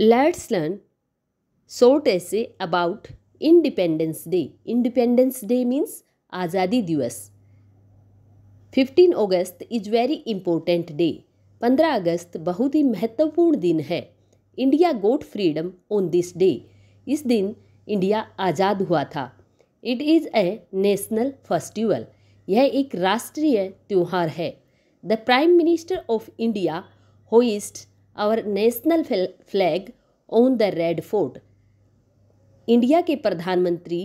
Let's learn short essay about independence day independence day means आज़ादी दिवस 15 August is very important day 15 अगस्त बहुत ही महत्वपूर्ण दिन है India got freedom on this day इस दिन इंडिया आज़ाद हुआ था it is a national festival यह एक राष्ट्रीय त्यौहार है the prime minister of India hoist our national flag on the red fort India के प्रधानमंत्री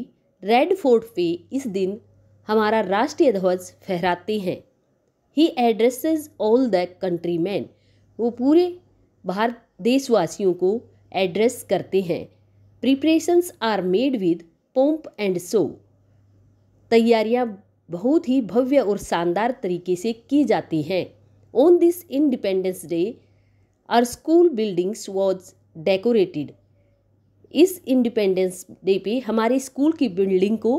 रेड फोर्ट पे इस दिन हमारा राष्ट्रीय ध्वज फहराते हैं he addresses all the country man वो पूरे भारत देशवासियों को एड्रेस करते हैं preparations are made with pomp and show तैयारियां बहुत ही भव्य और शानदार तरीके से की जाती हैं on this independence day Our school buildings was decorated. इस इंडिपेंडेंस डे पे हमारे स्कूल की बिल्डिंग को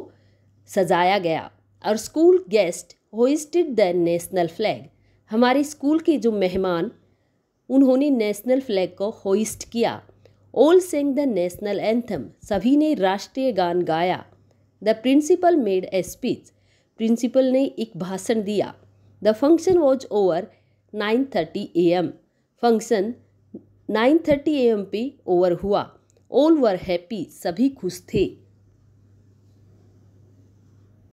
सजाया गया और school guest hoisted the national flag हमारे स्कूल के जो मेहमान उन्होंने नेशनल फ्लैग को होइस्ट किया all sang the national anthem सभी ने राष्ट्रीय गान गाया the principal made a speech principal ने एक भाषण दिया the function was over nine thirty A M function 9:30 thirty A M over हुआ ऑल वर हैप्पी सभी खुश थे